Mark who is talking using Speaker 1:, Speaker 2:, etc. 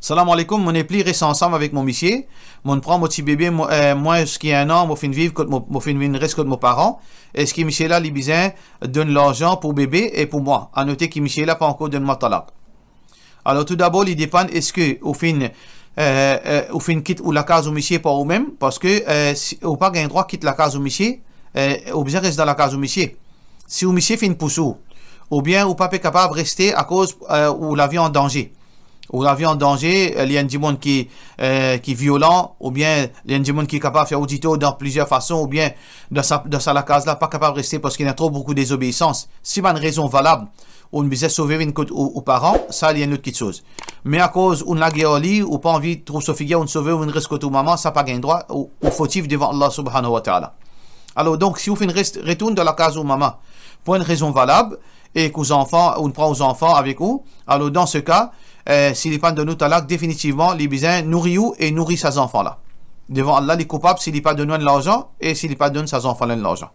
Speaker 1: Salam alaikum, mon épli reste ensemble avec mon monsieur. Mon prend mon petit bébé, euh, moi, ce qui est un an, mon fin vivre, mon fin reste contre mon parent. Et ce qui monsieur là, les bisins, donne l'argent pour bébé et pour moi. À noter que monsieur là, pas encore donne ma talak. Alors tout d'abord, il dépend, est-ce que, au fin, euh, euh, au fin quitte ou la case au monsieur pas ou même, parce que, euh, si, au pas gain droit quitte la case au monsieur, euh, reste dans la case au monsieur. Si au monsieur fin une ou bien ou pas capable de rester à cause, ou la vie en danger. Ou la vie en danger, euh, il y a un monde qui, euh, qui violent, ou bien il y a un monde qui est capable de faire audito dans plusieurs façons, ou bien dans sa, dans sa la case là, pas capable de rester parce qu'il y a trop beaucoup de désobéissance. Si une raison valable, on disait sauver une côte aux, parents, ça, il y a une autre chose. Mais à cause ou la ou pas envie de trop se figuer, on sauver ou une risque tout maman, ça pas gain droit, ou, ou fautif devant Allah subhanahu wa ta'ala. Alors donc, si vous faites reste, retourne dans la case aux maman, pour une raison valable, et qu'aux enfants, on prend aux enfants avec vous, alors dans ce cas, euh, s'il n'est pas de nous talak, définitivement, l'Ibizin nourrit et nourrit ses enfants-là. Devant Allah, les coupables, s'il n'est pas donné de l'argent et s'il n'est pas donné ses enfants l'argent.